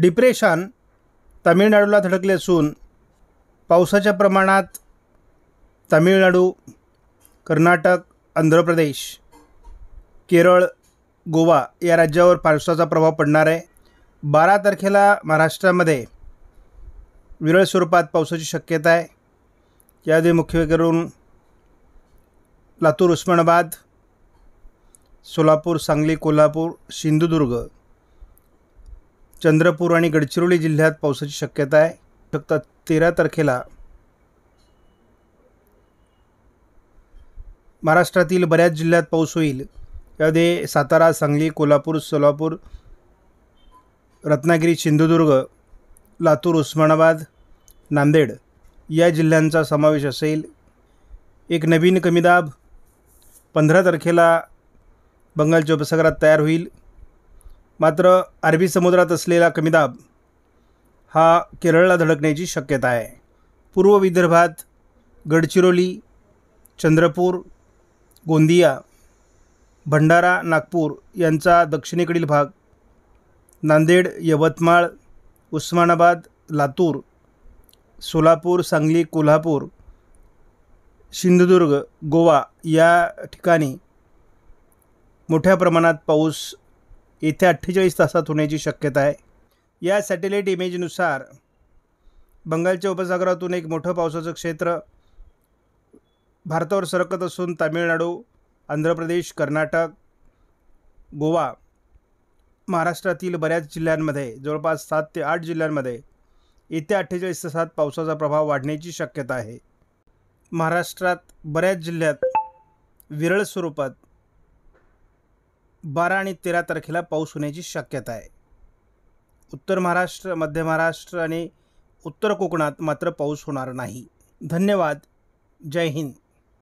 depression तामिळनाडूला धडकले असून पावसाच्या प्रमाणात तामिळनाडू कर्नाटक आंध्र प्रदेश केरळ गोवा या राज्यावर पावसाचा प्रभाव पडणार आहे बारा तारखेला महाराष्ट्रामध्ये विरळ स्वरूपात पावसाची शक्यता आहे याआधी मुख्य करून लातूर उस्मानाबाद सोलापूर सांगली कोल्हापूर सिंधुदुर्ग चंद्रपूर आणि गडचिरोली जिल्ह्यात पावसाची शक्यता आहे फक्त तेरा तारखेला महाराष्ट्रातील बऱ्याच जिल्ह्यात पाऊस होईल यामध्ये सातारा सांगली कोल्हापूर सोलापूर रत्नागिरी सिंधुदुर्ग लातूर उस्मानाबाद नांदेड या जिल्ह्यांचा समावेश असेल एक नवीन कमीदाब पंधरा तारखेला बंगालच्या उपसागरात तयार होईल मात्र अरबी समुद्रात असलेला कमीदाब हा केरळला धडकण्याची शक्यता आहे पूर्व विदर्भात गडचिरोली चंद्रपूर गोंदिया भंडारा नागपूर यांचा दक्षिणेकडील भाग नांदेड यवतमाळ उस्मानाबाद लातूर सोलापूर सांगली कोल्हापूर सिंधुदुर्ग गोवा या ठिकाणी मोठ्या प्रमाणात पाऊस इथे अठ्ठेचाळीस तासात होण्याची शक्यता आहे या सॅटेलाईट इमेजनुसार बंगालच्या उपसागरातून एक मोठं पावसाचं क्षेत्र भारतावर सरकत असून तामिळनाडू आंध्र प्रदेश कर्नाटक गोवा महाराष्ट्रातील बऱ्याच जिल्ह्यांमध्ये जवळपास सात ते आठ जिल्ह्यांमध्ये येत्या अठ्ठेचाळीस तासात पावसाचा प्रभाव वाढण्याची शक्यता आहे महाराष्ट्रात बऱ्याच जिल्ह्यात विरळ स्वरूपात बारा आणि तेरा तारखेला पाऊस होण्याची शक्यता आहे उत्तर महाराष्ट्र मध्य महाराष्ट्र आणि उत्तर कोकणात मात्र पाऊस होणार नाही धन्यवाद जय हिंद